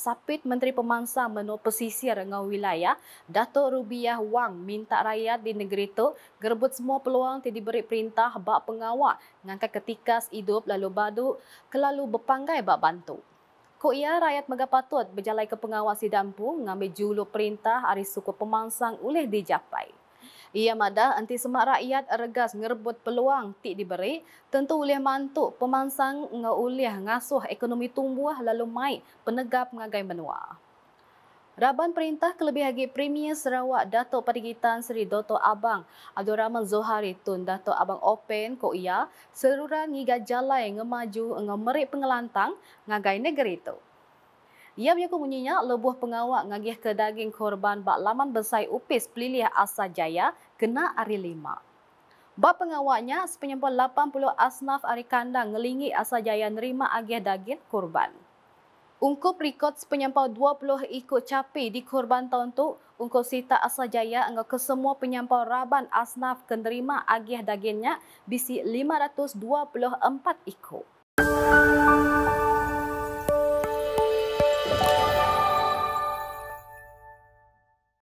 Sapit Menteri Pemansa Menua Pesisir ngau Wilayah, Dato' Rubiah Wang minta rakyat di negeri itu gerbut semua peluang yang diberi perintah bak pengawal mengangkat ketika hidup lalu badu kelalu berpanggai bak bantu. Ko ia ya rakyat megapatut berjalan ke pengawal sidampu mengambil julu perintah hari suku pemansang oleh dijapai. Ia mada anti semak rakyat regas ngerebut peluang ti diberi tentu oleh mantu pemansang ngeulih ngasuh ekonomi tumbuh lalu mai penegap ngagai menua. Raban perintah kelebih lagi Premier Sarawak Dato' Padigitan Seri Dato' Abang Abdul Rahman Zohari Tun Dato' Abang Open Ko Ia seluruh ngiga jalai ngemaju ngemerik pengelantang ngagai negeri itu. Ia menyuka bunyinya lebuh pengawak ngagih ke daging korban bak laman besai upis pelilih asa jaya kena hari lima. Bak pengawaknya sepenyempol 80 asnaf ari kandang ngelingi asa jaya nerima agih daging korban. Ungkup rekod sepenyempol 20 ikut capi di korban tahun tu, ungkup sita asa jaya anggap kesemua penyempol raban asnaf kenerima agih dagingnya bisi 524 ikut.